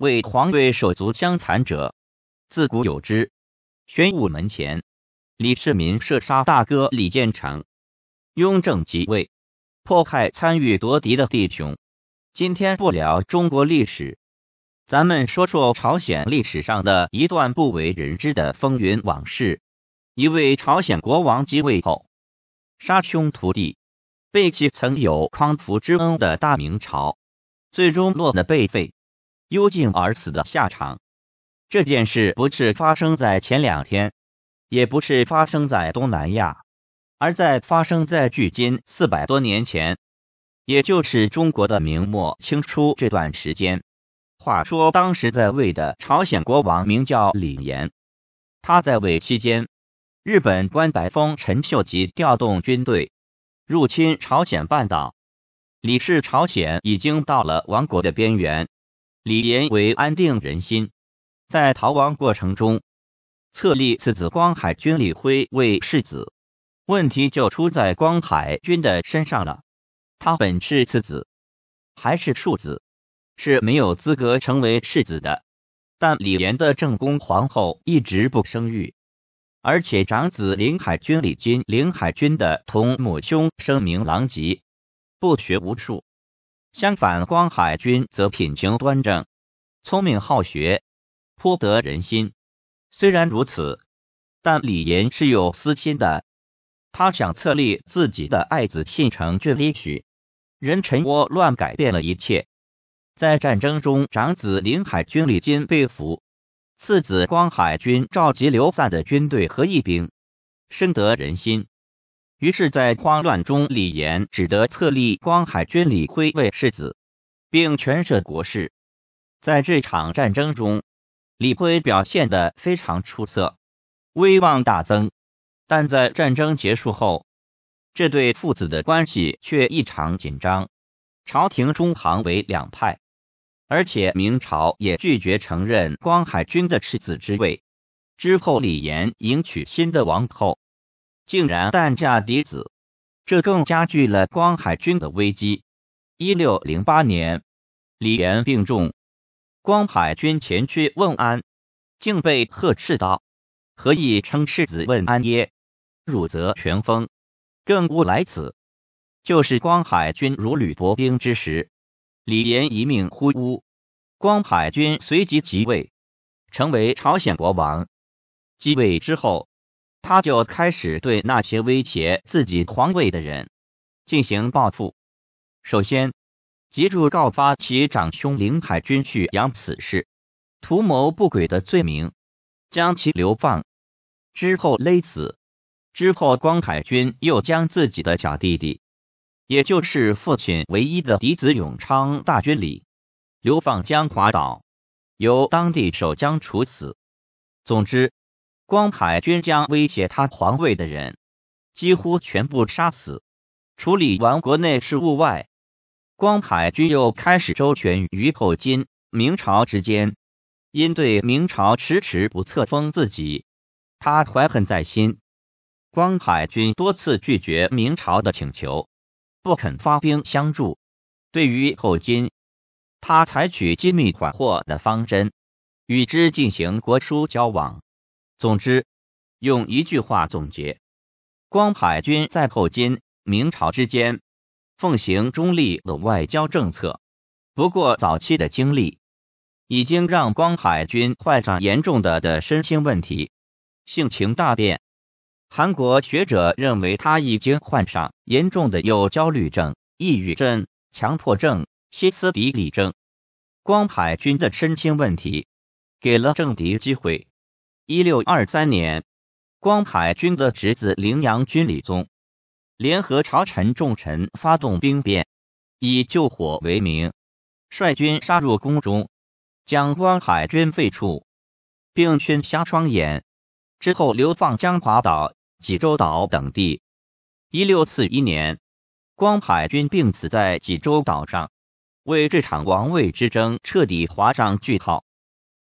为皇位手足相残者，自古有之。玄武门前，李世民射杀大哥李建成。雍正即位，迫害参与夺嫡的弟兄。今天不聊中国历史，咱们说说朝鲜历史上的一段不为人知的风云往事。一位朝鲜国王即位后，杀兄屠弟，背弃曾有匡扶之恩的大明朝，最终落得被废。幽静而死的下场。这件事不是发生在前两天，也不是发生在东南亚，而在发生在距今四百多年前，也就是中国的明末清初这段时间。话说，当时在位的朝鲜国王名叫李炎，他在位期间，日本关白丰臣秀吉调动军队入侵朝鲜半岛，李氏朝鲜已经到了亡国的边缘。李延为安定人心，在逃亡过程中，册立次子光海军李辉为世子。问题就出在光海军的身上了。他本是次子，还是庶子，是没有资格成为世子的。但李延的正宫皇后一直不生育，而且长子林海军李军、林海军的同母兄声名狼藉，不学无术。相反，光海军则品行端正，聪明好学，颇得人心。虽然如此，但李延是有私心的，他想册立自己的爱子信成去立许。人臣窝乱，改变了一切。在战争中，长子林海军李金被俘，次子光海军召集流散的军队和义兵，深得人心。于是，在慌乱中，李炎只得册立光海军李辉为世子，并权摄国事。在这场战争中，李辉表现的非常出色，威望大增。但在战争结束后，这对父子的关系却异常紧张。朝廷中行为两派，而且明朝也拒绝承认光海军的世子之位。之后，李炎迎娶新的王后。竟然诞嫁嫡子，这更加剧了光海军的危机。一六零八年，李岩病重，光海军前去问安，竟被呵斥道：“何以称赤子问安耶？汝则权封，更勿来此。”就是光海军如履薄冰之时，李岩一命呼呜，光海军随即即位，成为朝鲜国王。即位之后。他就开始对那些威胁自己皇位的人进行报复。首先，急著告发其长兄林海军去养此事、图谋不轨的罪名，将其流放，之后勒死。之后，光海军又将自己的小弟弟，也就是父亲唯一的嫡子永昌大军里流放江华岛，由当地守将处死。总之。光海军将威胁他皇位的人几乎全部杀死。处理完国内事务外，光海军又开始周旋于后金、明朝之间。因对明朝迟迟不册封自己，他怀恨在心。光海军多次拒绝明朝的请求，不肯发兵相助。对于后金，他采取机密缓和的方针，与之进行国书交往。总之，用一句话总结，光海军在后金、明朝之间奉行中立的外交政策。不过，早期的经历已经让光海军患上严重的的身心问题，性情大变。韩国学者认为，他已经患上严重的有焦虑症、抑郁症、强迫症、歇斯底里症。光海军的身心问题，给了政敌机会。一六二三年，光海军的侄子羚阳君李宗联合朝臣重臣发动兵变，以救火为名，率军杀入宫中，将光海军废黜，并熏瞎双眼。之后流放江华岛、济州岛等地。一六四一年，光海军病死在济州岛上，为这场王位之争彻底划上句号。